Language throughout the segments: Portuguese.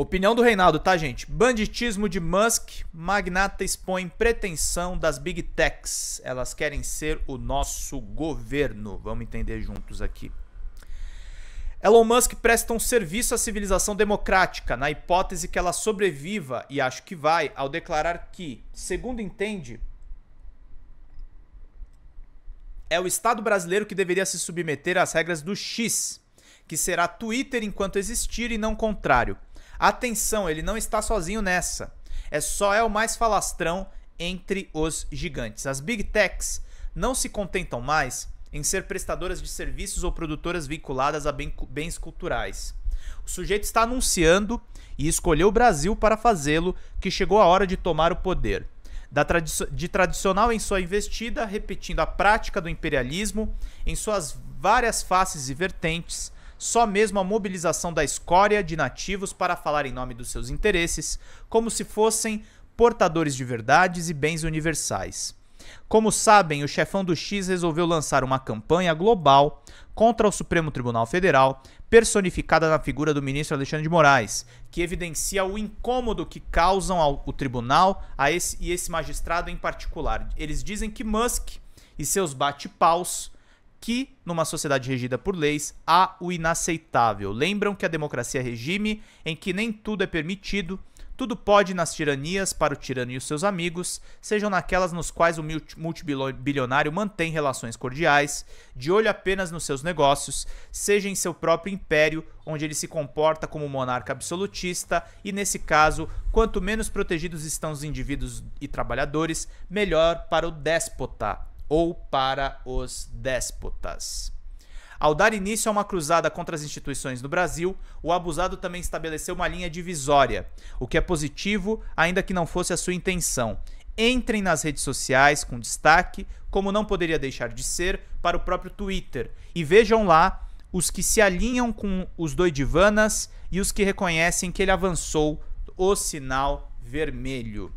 Opinião do Reinaldo, tá, gente? Banditismo de Musk, magnata expõe pretensão das Big Techs. Elas querem ser o nosso governo. Vamos entender juntos aqui. Elon Musk presta um serviço à civilização democrática, na hipótese que ela sobreviva, e acho que vai, ao declarar que, segundo entende, é o Estado brasileiro que deveria se submeter às regras do X, que será Twitter enquanto existir e não contrário. Atenção, ele não está sozinho nessa. É só é o mais falastrão entre os gigantes. As big techs não se contentam mais em ser prestadoras de serviços ou produtoras vinculadas a bens culturais. O sujeito está anunciando e escolheu o Brasil para fazê-lo, que chegou a hora de tomar o poder. Tradi de tradicional em sua investida, repetindo a prática do imperialismo em suas várias faces e vertentes, só mesmo a mobilização da escória de nativos para falar em nome dos seus interesses, como se fossem portadores de verdades e bens universais. Como sabem, o chefão do X resolveu lançar uma campanha global contra o Supremo Tribunal Federal, personificada na figura do ministro Alexandre de Moraes, que evidencia o incômodo que causam ao o tribunal a esse, e esse magistrado em particular. Eles dizem que Musk e seus bate-paus que, numa sociedade regida por leis, há o inaceitável. Lembram que a democracia é regime em que nem tudo é permitido, tudo pode nas tiranias para o tirano e os seus amigos, sejam naquelas nos quais o multibilionário mantém relações cordiais, de olho apenas nos seus negócios, seja em seu próprio império, onde ele se comporta como monarca absolutista, e nesse caso, quanto menos protegidos estão os indivíduos e trabalhadores, melhor para o déspota ou para os déspotas. Ao dar início a uma cruzada contra as instituições no Brasil, o abusado também estabeleceu uma linha divisória, o que é positivo, ainda que não fosse a sua intenção. Entrem nas redes sociais com destaque, como não poderia deixar de ser, para o próprio Twitter, e vejam lá os que se alinham com os doidivanas e os que reconhecem que ele avançou o sinal vermelho.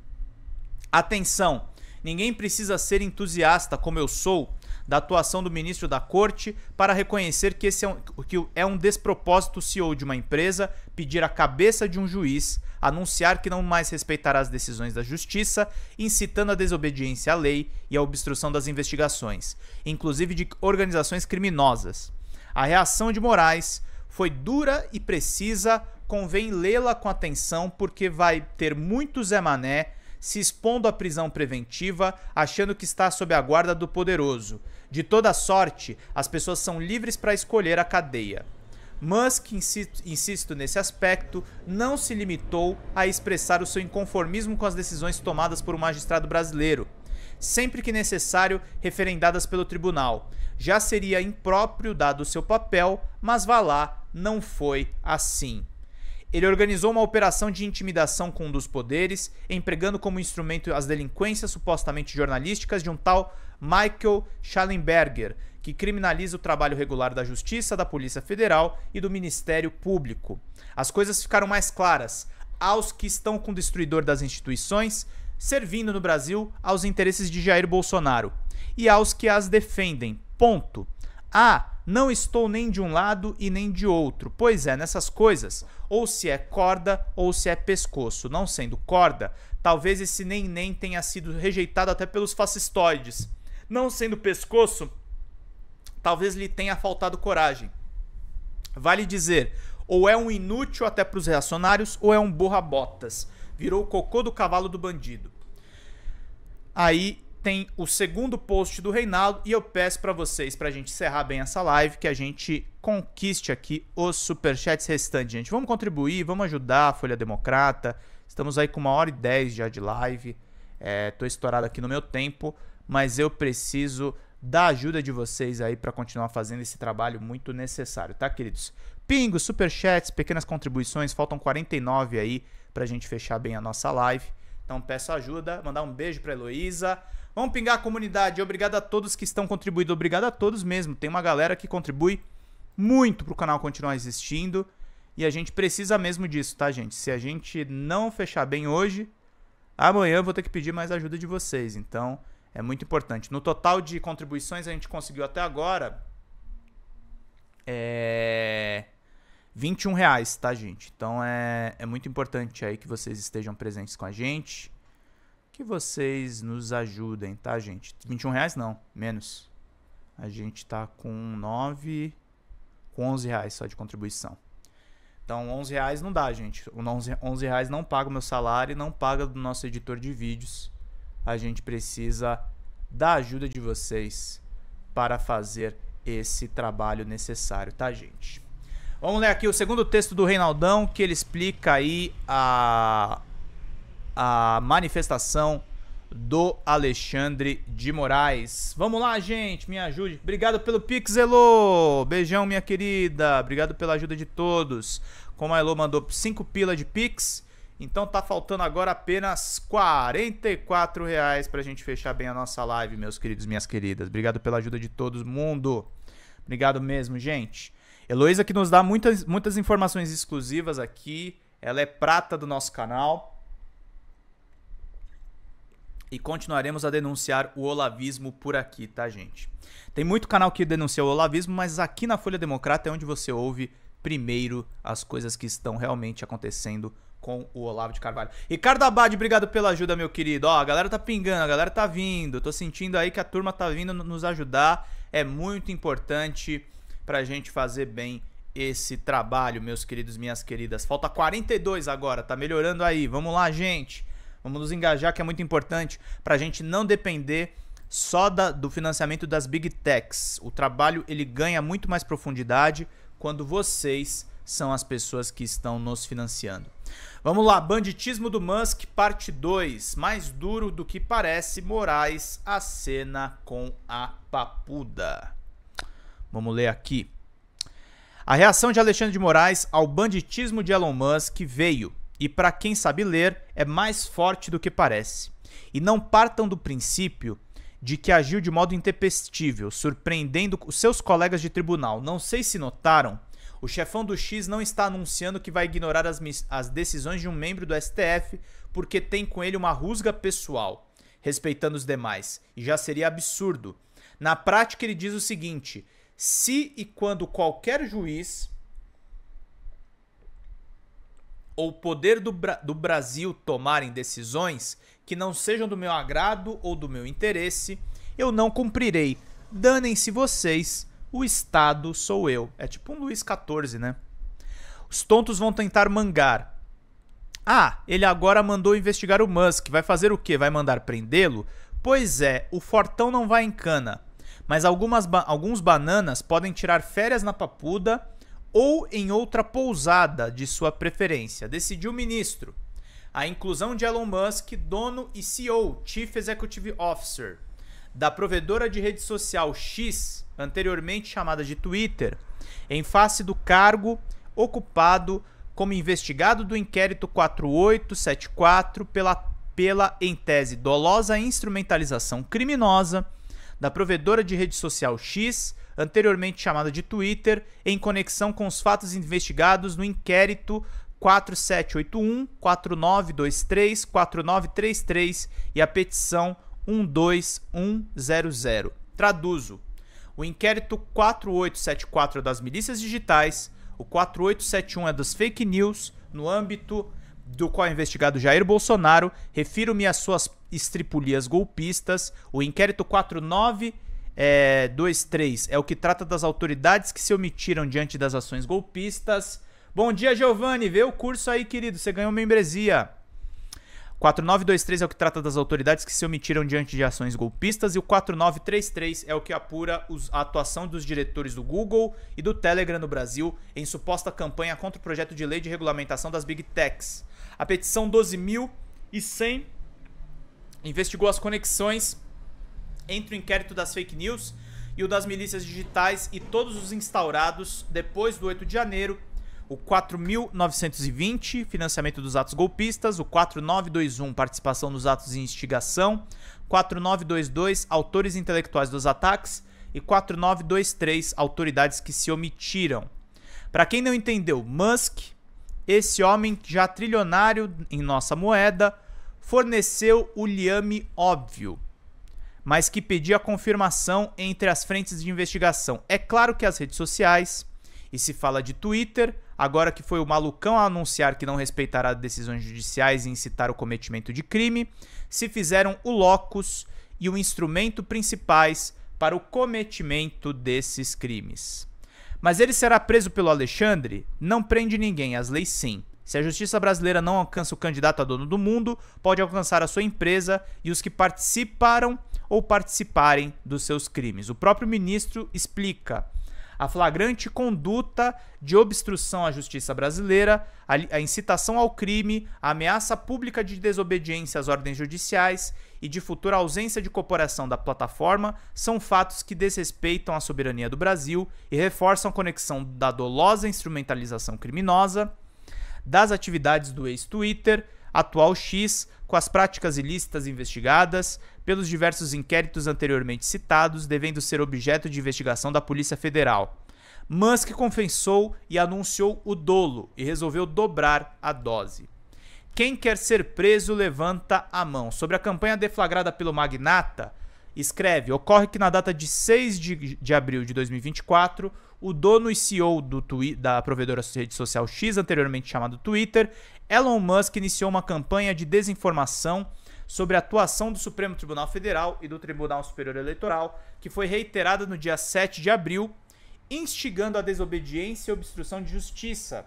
Atenção! Ninguém precisa ser entusiasta como eu sou da atuação do ministro da Corte para reconhecer que esse é um, que é um despropósito CEO de uma empresa pedir a cabeça de um juiz, anunciar que não mais respeitará as decisões da justiça, incitando a desobediência à lei e a obstrução das investigações, inclusive de organizações criminosas. A reação de Moraes foi dura e precisa, convém lê-la com atenção porque vai ter muito Zé Mané se expondo à prisão preventiva, achando que está sob a guarda do poderoso. De toda sorte, as pessoas são livres para escolher a cadeia. Musk, insisto, insisto nesse aspecto, não se limitou a expressar o seu inconformismo com as decisões tomadas por um magistrado brasileiro, sempre que necessário referendadas pelo tribunal. Já seria impróprio dado o seu papel, mas vá lá, não foi assim. Ele organizou uma operação de intimidação com um dos poderes, empregando como instrumento as delinquências supostamente jornalísticas de um tal Michael Schallenberger, que criminaliza o trabalho regular da Justiça, da Polícia Federal e do Ministério Público. As coisas ficaram mais claras aos que estão com o destruidor das instituições, servindo no Brasil aos interesses de Jair Bolsonaro, e aos que as defendem. Ponto. Ah, não estou nem de um lado e nem de outro. Pois é, nessas coisas, ou se é corda ou se é pescoço. Não sendo corda, talvez esse nem nem tenha sido rejeitado até pelos fascistoides. Não sendo pescoço, talvez lhe tenha faltado coragem. Vale dizer, ou é um inútil até para os reacionários, ou é um borra-botas. Virou o cocô do cavalo do bandido. Aí tem o segundo post do Reinaldo e eu peço para vocês, para a gente encerrar bem essa live, que a gente conquiste aqui os superchats restantes, gente. Vamos contribuir, vamos ajudar a Folha Democrata. Estamos aí com uma hora e dez já de live. É, tô estourado aqui no meu tempo, mas eu preciso da ajuda de vocês aí para continuar fazendo esse trabalho muito necessário, tá, queridos? Pingos, superchats, pequenas contribuições, faltam 49 aí para a gente fechar bem a nossa live. Então peço ajuda, mandar um beijo para Heloísa. Vamos pingar a comunidade. Obrigado a todos que estão contribuindo. Obrigado a todos mesmo. Tem uma galera que contribui muito pro canal continuar existindo. E a gente precisa mesmo disso, tá, gente? Se a gente não fechar bem hoje, amanhã eu vou ter que pedir mais ajuda de vocês. Então, é muito importante. No total de contribuições, a gente conseguiu até agora. É. 21 reais, tá, gente? Então é, é muito importante aí que vocês estejam presentes com a gente que vocês nos ajudem, tá, gente? 21 reais não, menos. A gente tá com 9, com 11 reais só de contribuição. Então, 11 reais não dá, gente. 11, 11 reais não paga o meu salário, não paga do nosso editor de vídeos. A gente precisa da ajuda de vocês para fazer esse trabalho necessário, tá, gente? Vamos ler aqui o segundo texto do Reinaldão, que ele explica aí a, a manifestação do Alexandre de Moraes. Vamos lá, gente, me ajude. Obrigado pelo Pixelo, Beijão, minha querida. Obrigado pela ajuda de todos. Como a Elo mandou 5 pila de Pix, então tá faltando agora apenas 44 reais pra gente fechar bem a nossa live, meus queridos, minhas queridas. Obrigado pela ajuda de todo mundo. Obrigado mesmo, gente. Heloísa que nos dá muitas, muitas informações exclusivas aqui. Ela é prata do nosso canal. E continuaremos a denunciar o olavismo por aqui, tá, gente? Tem muito canal que denuncia o olavismo, mas aqui na Folha Democrata é onde você ouve primeiro as coisas que estão realmente acontecendo com o Olavo de Carvalho. Ricardo Abad, obrigado pela ajuda, meu querido. Ó, a galera tá pingando, a galera tá vindo. Tô sentindo aí que a turma tá vindo nos ajudar. É muito importante pra gente fazer bem esse trabalho, meus queridos, minhas queridas. Falta 42 agora, tá melhorando aí. Vamos lá, gente. Vamos nos engajar, que é muito importante para a gente não depender só da, do financiamento das big techs. O trabalho ele ganha muito mais profundidade quando vocês são as pessoas que estão nos financiando. Vamos lá, Banditismo do Musk, parte 2. Mais duro do que parece, Moraes acena com a papuda. Vamos ler aqui. A reação de Alexandre de Moraes ao banditismo de Elon Musk veio e para quem sabe ler, é mais forte do que parece. E não partam do princípio de que agiu de modo intempestível, surpreendendo os seus colegas de tribunal. Não sei se notaram, o chefão do X não está anunciando que vai ignorar as, as decisões de um membro do STF porque tem com ele uma rusga pessoal, respeitando os demais, e já seria absurdo. Na prática, ele diz o seguinte: se e quando qualquer juiz ou poder do, Bra do Brasil tomarem decisões que não sejam do meu agrado ou do meu interesse, eu não cumprirei. Danem-se vocês, o Estado sou eu. É tipo um Luiz XIV, né? Os tontos vão tentar mangar. Ah, ele agora mandou investigar o Musk. Vai fazer o quê? Vai mandar prendê-lo? Pois é, o fortão não vai em cana. Mas algumas ba alguns bananas podem tirar férias na papuda ou em outra pousada de sua preferência, decidiu o ministro. A inclusão de Elon Musk, dono e CEO, Chief Executive Officer, da provedora de rede social X, anteriormente chamada de Twitter, em face do cargo ocupado como investigado do inquérito 4874 pela, pela em tese, dolosa instrumentalização criminosa da provedora de rede social X anteriormente chamada de Twitter, em conexão com os fatos investigados no inquérito 4781, 4923, 4933 e a petição 12100. Traduzo. O inquérito 4874 é das milícias digitais, o 4871 é das fake news, no âmbito do qual é investigado Jair Bolsonaro, refiro-me às suas estripulias golpistas, o inquérito 49 é, 2.3 é o que trata das autoridades que se omitiram diante das ações golpistas. Bom dia, Giovanni. Vê o curso aí, querido. Você ganhou membresia. 4923 é o que trata das autoridades que se omitiram diante de ações golpistas e o 4933 é o que apura os, a atuação dos diretores do Google e do Telegram no Brasil em suposta campanha contra o projeto de lei de regulamentação das Big Techs. A petição 12.100 e investigou as conexões entre o inquérito das fake news e o das milícias digitais e todos os instaurados depois do 8 de janeiro, o 4.920, financiamento dos atos golpistas, o 4.921, participação nos atos de instigação, 4.922, autores intelectuais dos ataques e 4.923, autoridades que se omitiram. Para quem não entendeu, Musk, esse homem já trilionário em nossa moeda, forneceu o liame óbvio mas que pedia confirmação entre as frentes de investigação. É claro que as redes sociais, e se fala de Twitter, agora que foi o malucão a anunciar que não respeitará decisões judiciais e incitar o cometimento de crime, se fizeram o locus e o instrumento principais para o cometimento desses crimes. Mas ele será preso pelo Alexandre? Não prende ninguém, as leis sim. Se a justiça brasileira não alcança o candidato a dono do mundo, pode alcançar a sua empresa e os que participaram ou participarem dos seus crimes. O próprio ministro explica. A flagrante conduta de obstrução à justiça brasileira, a, incitação ao crime, a ameaça pública de desobediência às ordens judiciais e de futura ausência de cooperação da plataforma são fatos que desrespeitam a soberania do Brasil e reforçam a conexão da dolosa instrumentalização criminosa das atividades do ex-Twitter, atual X, com as práticas ilícitas investigadas pelos diversos inquéritos anteriormente citados, devendo ser objeto de investigação da Polícia Federal. Musk confessou e anunciou o dolo e resolveu dobrar a dose. Quem quer ser preso levanta a mão. Sobre a campanha deflagrada pelo magnata, escreve: ocorre que na data de 6 de, de abril de 2024, o dono e CEO do twi- da provedora rede social X, anteriormente chamado Twitter, Elon Musk, iniciou uma campanha de desinformação sobre a atuação do Supremo Tribunal Federal e do Tribunal Superior Eleitoral, que foi reiterada no dia 7 de abril, instigando a desobediência e obstrução de justiça.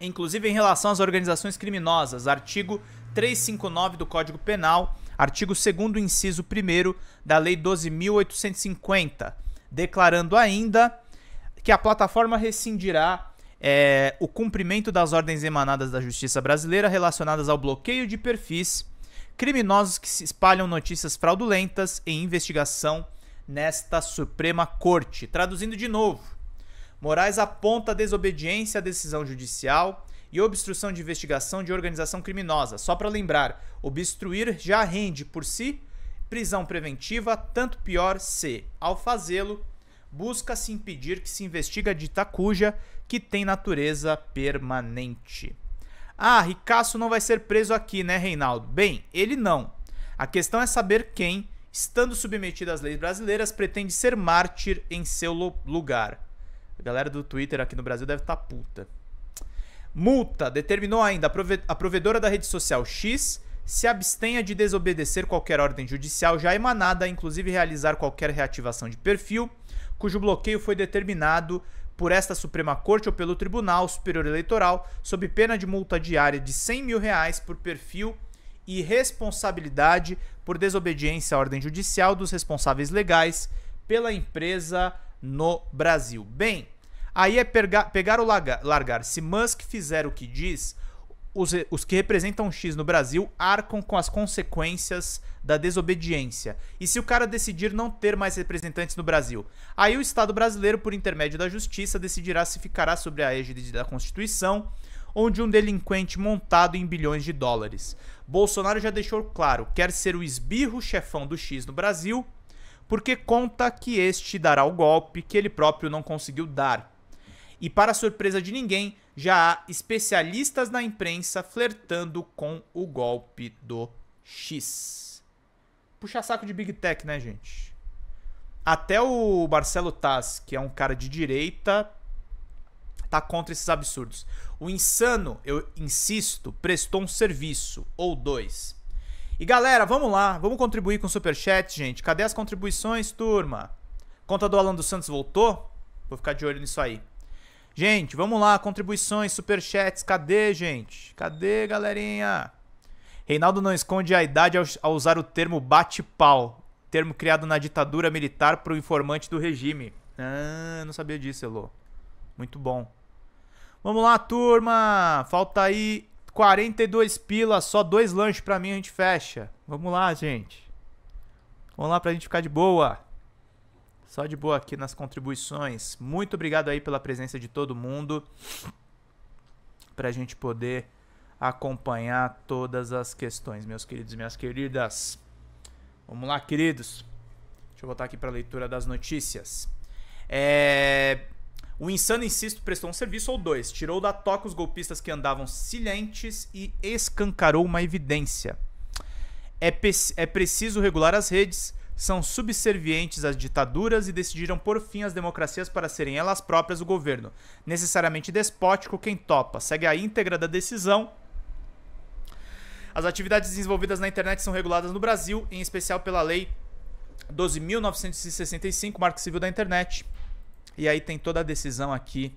Inclusive em relação às organizações criminosas, artigo 359 do Código Penal, artigo 2 inciso 1 da Lei 12850, declarando ainda que a plataforma rescindirá é, o cumprimento das ordens emanadas da justiça brasileira relacionadas ao bloqueio de perfis criminosos que se espalham notícias fraudulentas em investigação nesta Suprema Corte. Traduzindo de novo, Moraes aponta desobediência à decisão judicial e obstrução de investigação de organização criminosa. Só para lembrar, obstruir já rende por si prisão preventiva, tanto pior se, ao fazê-lo, busca-se impedir que se investigue dita cuja que tem natureza permanente. Ah, Ricasso não vai ser preso aqui, né, Reinaldo? Bem, ele não. A questão é saber quem, estando submetido às leis brasileiras, pretende ser mártir em seu lugar. A galera do Twitter aqui no Brasil deve estar tá puta. Multa determinou ainda a provedora da rede social X se abstenha de desobedecer qualquer ordem judicial já emanada, inclusive realizar qualquer reativação de perfil, cujo bloqueio foi determinado por esta Suprema Corte ou pelo Tribunal Superior Eleitoral, sob pena de multa diária de 100 mil reais por perfil e responsabilidade por desobediência à ordem judicial dos responsáveis legais pela empresa no Brasil. Bem, aí é pegar, pegar ou largar. Se Musk fizer o que diz, os, os que representam X no Brasil arcam com as consequências da desobediência. E se o cara decidir não ter mais representantes no Brasil? Aí o Estado brasileiro, por intermédio da justiça, decidirá se ficará sobre a égide da Constituição onde um delinquente montado em bilhões de dólares. Bolsonaro já deixou claro, quer ser o esbirro chefão do X no Brasil, porque conta que este dará o golpe que ele próprio não conseguiu dar. E para surpresa de ninguém, já há especialistas na imprensa flertando com o golpe do X. Puxa saco de Big Tech, né, gente? Até o Marcelo Taz, que é um cara de direita, tá contra esses absurdos. O insano, eu insisto, prestou um serviço ou dois. E galera, vamos lá, vamos contribuir com o superchat gente. Cadê as contribuições, turma? Conta do Alan dos Santos voltou? Vou ficar de olho nisso aí. Gente, vamos lá, contribuições, superchats, cadê, gente? Cadê, galerinha? Reinaldo não esconde a idade ao usar o termo bate-pau, termo criado na ditadura militar para o informante do regime. Ah, não sabia disso, Elô. Muito bom. Vamos lá, turma! Falta aí 42 pilas, só dois lanches para mim a gente fecha. Vamos lá, gente. Vamos lá pra gente ficar de boa. Só de boa aqui nas contribuições. Muito obrigado aí pela presença de todo mundo. Para a gente poder acompanhar todas as questões, meus queridos e minhas queridas. Vamos lá, queridos. Deixa eu voltar aqui para a leitura das notícias. É... O Insano Insisto prestou um serviço ou dois. Tirou da toca os golpistas que andavam silentes e escancarou uma evidência. É, pe... é preciso regular as redes são subservientes às ditaduras e decidiram por fim as democracias para serem elas próprias o governo. Necessariamente despótico, quem topa segue a íntegra da decisão. As atividades desenvolvidas na internet são reguladas no Brasil, em especial pela Lei 12.965, Marco Civil da Internet. E aí tem toda a decisão aqui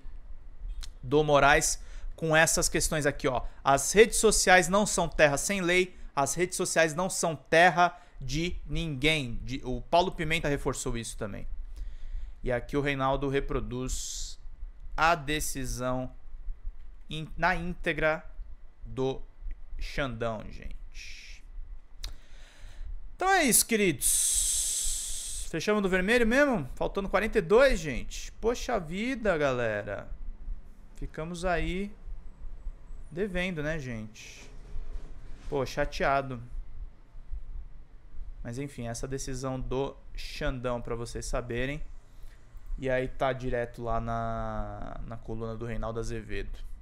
do Moraes com essas questões aqui, ó. As redes sociais não são terra sem lei, as redes sociais não são terra de ninguém. De, o Paulo Pimenta reforçou isso também. E aqui o Reinaldo reproduz a decisão in, na íntegra do Xandão, gente. Então é isso, queridos. Fechamos do vermelho mesmo? Faltando 42, gente. Poxa vida, galera. Ficamos aí devendo, né, gente? Pô, chateado. Mas enfim, essa decisão do Xandão para vocês saberem. E aí tá direto lá na, na coluna do Reinaldo Azevedo.